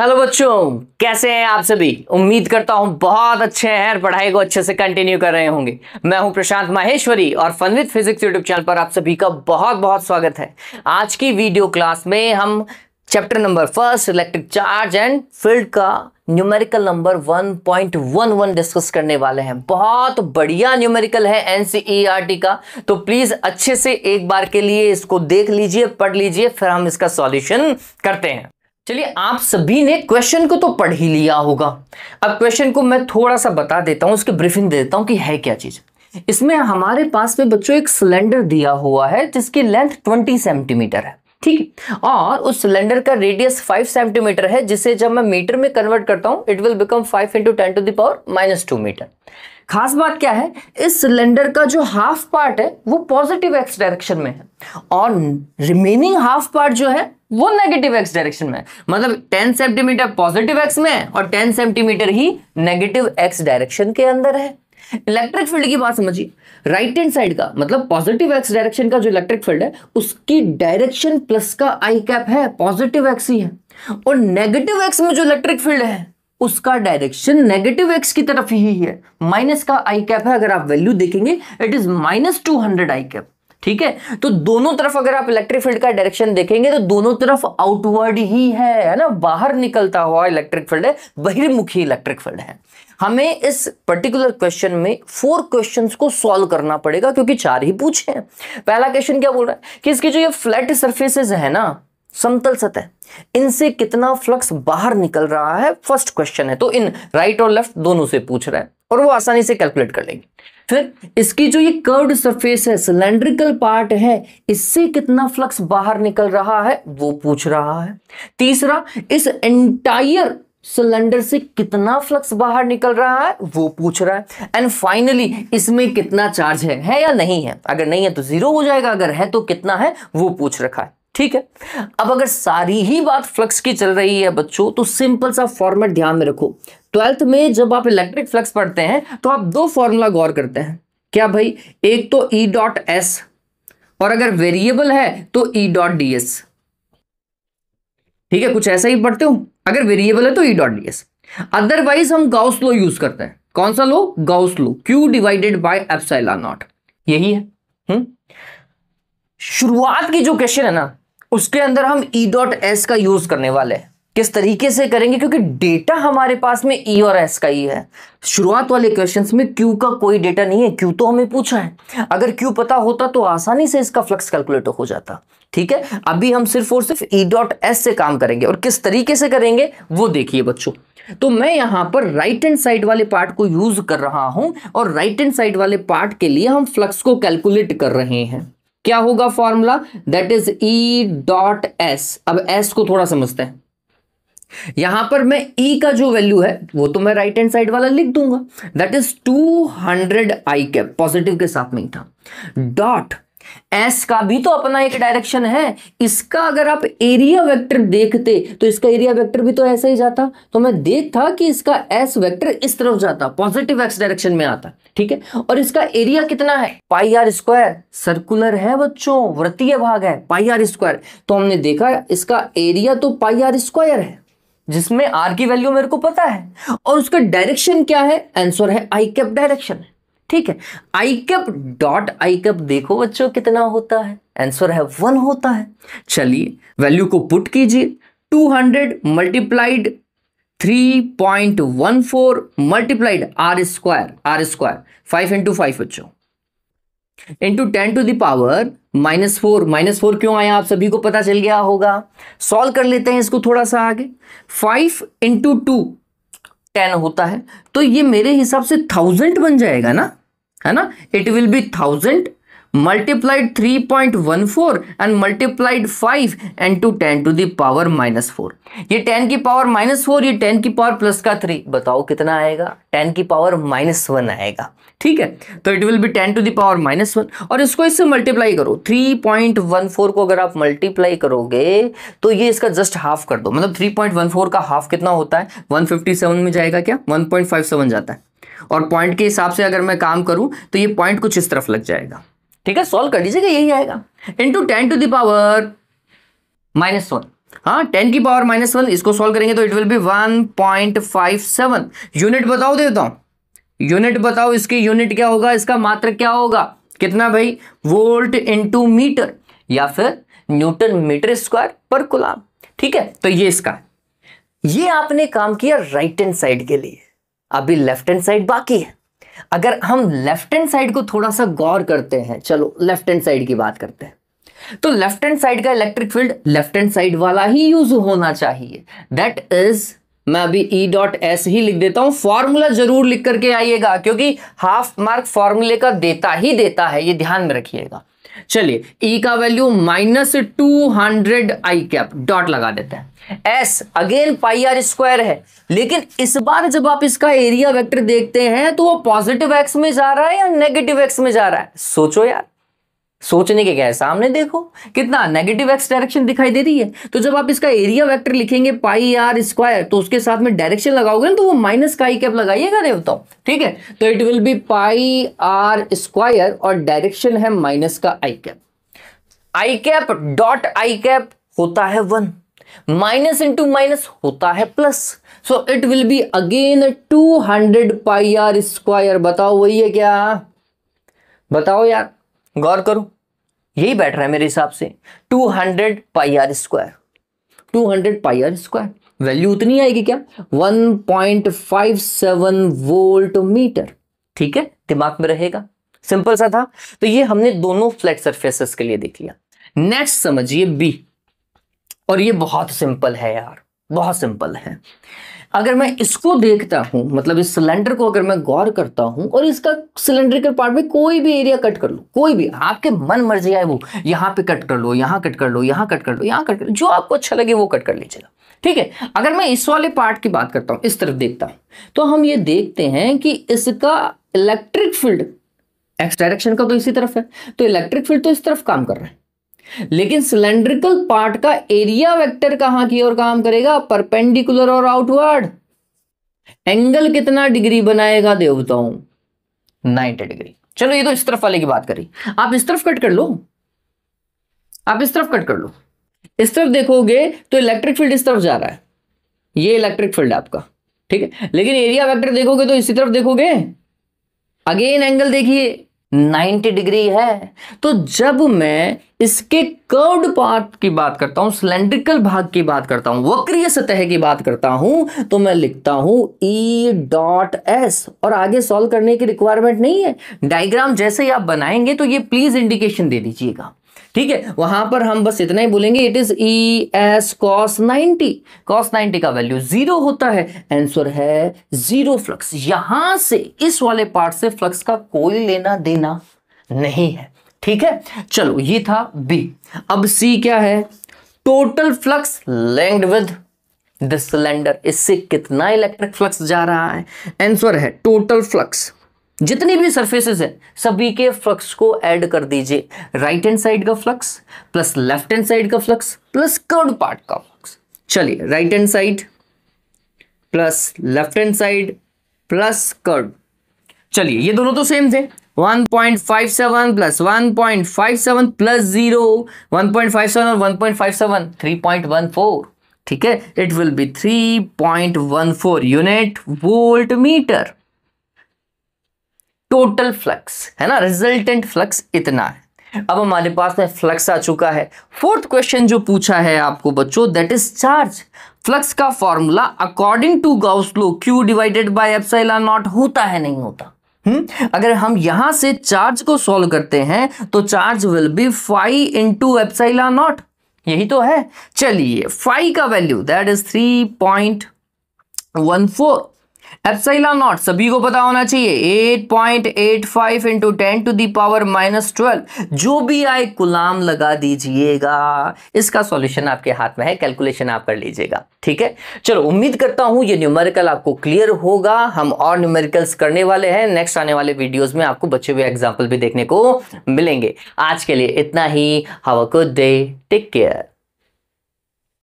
Hello बच्चों कैसे हैं आप सभी उम्मीद करता हूं बहुत अच्छे हैं और पढ़ाई को अच्छे से कंटिन्यू कर रहे होंगे मैं हूं प्रशांत माहेश्वरी और फनविथ फिजिक्स यूट्यूब चैनल पर आप सभी का बहुत बहुत स्वागत है आज की वीडियो क्लास में हम chapter number first electric charge and field का न्यूमेरिकल नंबर 1.11 डिस्कस करने वाले हैं बहुत बढ़िया न्यूमेरिकल है एनसीईआरटी e e का तो प्लीज़ अच्छे से एक बार के लिए इसको देख लीजिए पढ़ लीजिए फिर हम इसका सॉल्यूशन करते हैं चलिए आप सभी ने क्वेश्चन को तो पढ़ ही लिया होगा अब क्वेश्चन को मैं थोड़ा सा बता देता हूं उसकी ब्रीफिंग दे देता हूं कि है क्या चीज़ इसमें हमारे पास में बच्चों एक सिलेंडर दिया हुआ है जिसकी लेंथ 20 सेंटीमीटर है ठीक है और उस सिलेंडर का रेडियस 5 सेंटीमीटर है जिसे जब मैं मीटर में कन्वर्ट करता हूं it will become 5 into ten to the power minus two metre खास बात क्या है इस सिलेंडर का जो हाफ पार्ट है वो पॉजिटिव एक्स डायरेक्शन में है और रिमेनिंग हाफ पार्ट जो है वो नेगेटिव एक्स डायरेक्शन में है मतलब 10 सेंटीमीटर पॉजिटिव एक्स में है और 10 सेंटीमीटर ही नेगेटिव एक्स डायरेक्शन के अंदर है इलेक्ट्रिक फील्ड की बात समझिए राइट हैंड साइड का मतलब पॉजिटिव एक्स डायरेक्शन का जो इलेक्ट्रिक फील्ड है उसकी डायरेक्शन प्लस का आई कैप है पॉजिटिव एक्स ही है और नेगेटिव एक्स में जो इलेक्ट्रिक फील्ड है उसका डायरेक्शन नेगेटिव एक्स की तरफ ही है माइनस का आई कैप है अगर आप वैल्यू देखेंगे it is minus two hundred i cap ठीक है तो दोनों तरफ अगर आप इलेक्ट्रिक फील्ड का डायरेक्शन देखेंगे तो दोनों तरफ आउटवर्ड ही है है ना बाहर निकलता हुआ इलेक्ट्रिक फील्ड है बहिर्मुखी इलेक्ट्रिक फील्ड है हमें इस पर्टिकुलर क्वेश्चन में फोर क्वेश्चंस को सॉल्व करना पड़ेगा क्योंकि चार ही पूछे हैं पहला क्वेश्चन क्या बोल रहा है कि इसकी जो ये फ्लैट सर्फेसेज है ना समतल सतह इनसे कितना फ्लक्स बाहर निकल रहा है फर्स्ट क्वेश्चन है तो इन राइट और लेफ्ट दोनों से पूछ रहा है और वो आसानी से कैलकुलेट कर लेंगे फिर इसकी जो ये कर्व्ड सरफेस है सिलेंड्रिकल पार्ट है इससे कितना फ्लक्स बाहर निकल रहा है वो पूछ रहा है तीसरा इस एंटायर सिलेंडर से कितना फ्लक्स बाहर निकल रहा है वो पूछ रहा है एंड फाइनली इसमें कितना चार्ज है है या नहीं है अगर नहीं है तो जीरो हो जाएगा अगर है तो कितना है वो पूछ रखा है ठीक है अब अगर सारी ही बात फ्लक्स की चल रही है बच्चों तो सिंपल सा फॉर्मेट ध्यान में रखो ट्वेल्थ में जब आप इलेक्ट्रिक फ्लक्स पढ़ते हैं तो आप दो फॉर्मूला गौर करते हैं क्या भाई एक तो ई डॉट एस और अगर वेरिएबल है तो ई डॉट डी एस ठीक है कुछ ऐसा ही पढ़ते हो अगर वेरिएबल है तो E dot D S otherwise हम गाउस लो यूज करते हैं कौन सा law Gauss law Q divided by epsilon naught यही है हुँ? हम्म? शुरुआत की जो क्वेश्चन है ना उसके अंदर हम ई डॉट एस का यूज करने वाले हैं किस तरीके से करेंगे क्योंकि डेटा हमारे पास में ई e और एस का ही है शुरुआत वाले क्वेश्चंस में क्यू का कोई डेटा नहीं है क्यू तो हमें पूछा है अगर क्यू पता होता तो आसानी से इसका फ्लक्स कैलकुलेट हो जाता ठीक है अभी हम सिर्फ और सिर्फ ई डॉट एस से काम करेंगे और किस तरीके से करेंगे वो देखिए बच्चों तो मैं यहां पर राइट हैंड साइड वाले पार्ट को यूज कर रहा हूं और राइट हैंड साइड वाले पार्ट के लिए हम फ्लक्स को कैलकुलेट कर रहे हैं क्या होगा formula that is E dot S अब एस को थोड़ा समझते हैं यहां पर मैं ई e का जो वैल्यू है वो तो मैं राइट हैंड साइड वाला लिख दूंगा that is 200 i cap positive के साथ में ही था डॉट एस का भी तो अपना एक डायरेक्शन है इसका अगर आप एरिया वेक्टर देखते तो इसका एरिया वेक्टर भी तो ऐसा ही जाता तो मैं देखता कि इसका एस वेक्टर इस तरफ जाता पॉजिटिव एक्स डायरेक्शन में आता ठीक है और इसका एरिया कितना है पाई आर स्क्वायर सर्कुलर है बच्चों वृत्तीय भाग है पाई आर स्क्वायर तो हमने देखा इसका एरिया तो पाई आर स्क्वायर है जिसमें आर की वैल्यू मेरे को पता है और उसका डायरेक्शन क्या है आंसर है आई कैप डायरेक्शन ठीक है i cap dot i cap देखो बच्चों कितना होता है आंसर है वन होता है चलिए वैल्यू को पुट कीजिए 200 multiplied one four multiplied R square R square five into five बच्चों into ten to the power minus four minus four क्यों आया आप सभी को पता चल गया होगा सॉल्व कर लेते हैं इसको थोड़ा सा आगे फाइव इंटू टू टेन होता है तो ये मेरे हिसाब से थाउजेंड बन जाएगा ना है ना it will be thousand multiplied three multiplied 3.14 and multiplied 5 and to 10 to the power minus four ये टेन की पावर माइनस फोर ये टेन की पावर प्लस का थ्री बताओ कितना आएगा 10 की पावर माइनस वन आएगा ठीक है तो it will be ten to the power minus one और इसको इससे मल्टीप्लाई करो थ्री पॉइंट वन फोर को अगर आप मल्टीप्लाई करोगे तो ये इसका जस्ट हाफ कर दो मतलब थ्री पॉइंट वन फोर का हाफ कितना होता है वन फिफ्टी सेवन में जाएगा क्या वन पॉइंट फाइव सेवन जाता है और पॉइंट के हिसाब से अगर मैं काम करूं तो ये पॉइंट कुछ इस तरफ लग जाएगा ठीक है सॉल्व कर लीजिएगा यही आएगा into ten to the power minus one हाँ टेन की पावर माइनस वन इसको सॉल्व करेंगे तो it will be one point five seven unit बताओ देता हूं यूनिट बताओ इसकी यूनिट क्या होगा इसका मात्र क्या होगा कितना भाई वोल्ट इंटू मीटर या फिर न्यूटन मीटर स्क्वायर पर गुलाम ठीक है तो ये इसका ये आपने काम किया राइट हैंड साइड के लिए अभी लेफ्ट हैंड साइड बाकी है अगर हम लेफ्ट हैंड साइड को थोड़ा सा गौर करते हैं चलो लेफ्ट हैंड साइड की बात करते हैं तो लेफ्ट हैंड साइड का electric field left hand side वाला ही यूज होना चाहिए दैट इज मैं अभी ई डॉट एस ही लिख देता हूं फॉर्मूला जरूर लिख करके आइएगा क्योंकि हाफ मार्क फॉर्मूले का देता ही देता है ये ध्यान में रखिएगा चलिए ई e का value minus two hundred i cap dot लगा देते हैं S again pi R square है लेकिन इस बार जब आप इसका एरिया वेक्टर देखते हैं तो वो पॉजिटिव एक्स में जा रहा है या नेगेटिव एक्स में जा रहा है सोचो यार सोचने के क्या है सामने देखो कितना नेगेटिव एक्स डायरेक्शन दिखाई दे रही है तो जब आप इसका एरिया वेक्टर लिखेंगे पाई आर स्क्वायर तो उसके साथ में डायरेक्शन लगाओगे ना तो वो माइनस का ही कैप लगाइएगा रे बताओ ठीक है तो it will be pi R square और डायरेक्शन है माइनस का i cap i cap dot i cap होता है वन माइनस इंटू माइनस होता है plus so it will be again two hundred pi R square बताओ वही है क्या बताओ यार गौर करो यही बैठ रहा है मेरे हिसाब से 200 hundred pi R square two hundred pi R square value उतनी आएगी क्या 1.57 वोल्ट मीटर ठीक है दिमाग में रहेगा सिंपल सा था तो ये हमने दोनों फ्लैट सरफेसेस के लिए देख लिया नेक्स्ट समझिए बी और ये बहुत सिंपल है यार बहुत सिंपल है अगर मैं इसको देखता हूँ मतलब इस सिलेंडर को अगर मैं गौर करता हूँ और इसका सिलेंडर के पार्ट में कोई भी एरिया कट कर लो कोई भी आपके मन मर्जी आए वो यहाँ पे कट कर लो यहाँ कट कर लो यहाँ कट कर लो यहाँ कट कर लो जो आपको अच्छा लगे वो कट कर लीजिएगा ठीक है अगर मैं इस वाले पार्ट की बात करता हूँ इस तरफ देखता हूँ तो हम ये देखते हैं कि इसका इलेक्ट्रिक फील्ड एक्स डायरेक्शन का तो इसी तरफ है तो इलेक्ट्रिक फील्ड तो इस तरफ काम कर रहा है लेकिन सिलेंड्रिकल पार्ट का एरिया वेक्टर कहां की ओर काम करेगा परपेंडिकुलर और आउटवर्ड एंगल कितना डिग्री बनाएगा देवताओं नाइनटी डिग्री चलो ये तो इस तरफ वाले की बात करी आप इस तरफ कट कर लो आप इस तरफ कट कर लो इस तरफ देखोगे तो इलेक्ट्रिक फील्ड इस तरफ जा रहा है ये इलेक्ट्रिक फील्ड आपका ठीक है लेकिन एरिया वेक्टर देखोगे तो इसी तरफ देखोगे अगेन एंगल देखिए 90 डिग्री है तो जब मैं इसके कर्व्ड पार्ट की बात करता हूं सिलेंड्रिकल भाग की बात करता हूं वक्रीय सतह की बात करता हूं तो मैं लिखता हूं ई डॉट एस और आगे सॉल्व करने की रिक्वायरमेंट नहीं है डायग्राम जैसे ही आप बनाएंगे तो ये प्लीज इंडिकेशन दे दीजिएगा ठीक है वहां पर हम बस इतना ही बोलेंगे it is E e S cos ninety cos ninety का वैल्यू जीरो होता है आंसर है जीरो फ्लक्स यहां से इस वाले पार्ट से फ्लक्स का कोई लेना देना नहीं है ठीक है चलो ये था बी अब सी क्या है total flux linked with cylinder इससे कितना इलेक्ट्रिक फ्लक्स जा रहा है आंसर है टोटल फ्लक्स जितनी भी सर्फेसिस है सभी के फ्लक्स को ऐड कर दीजिए राइट हैंड साइड का flux plus left hand side का फ्लक्स प्लस कर्ड पार्ट का फ्लक्स चलिए right hand side plus left hand side plus curved चलिए ये दोनों तो सेम थे 1.57 प्लस 1.57 प्लस जीरो 1.57 और 1.57 3.14 ठीक है it will be 3.14 unit volt metre total flux है ना रिजल्टेंट फ्लक्स इतना है अब हमारे पास में फ्लक्स आ चुका है फोर्थ क्वेश्चन जो पूछा है आपको बच्चों दैट इज चार्ज फ्लक्स का formula according to Gauss law Q divided by epsilon naught होता है नहीं होता हुँ? हम्म? अगर हम यहां से चार्ज को सॉल्व करते हैं तो charge will be five into epsilon naught यही तो है चलिए फाइव का value that is three epsilon naught सभी को पता होना चाहिए 8.85 point eight five into ten to the power minus twelve जो भी आए गुलाम लगा दीजिएगा इसका सॉल्यूशन आपके हाथ में है कैलकुलेशन आप कर लीजिएगा ठीक है चलो उम्मीद करता हूं ये न्यूमेरिकल आपको क्लियर होगा हम और न्यूमेरिकल्स करने वाले हैं नेक्स्ट आने वाले वीडियोज में आपको बच्चे हुए एग्जाम्पल भी देखने को मिलेंगे आज के लिए इतना ही have a good day take care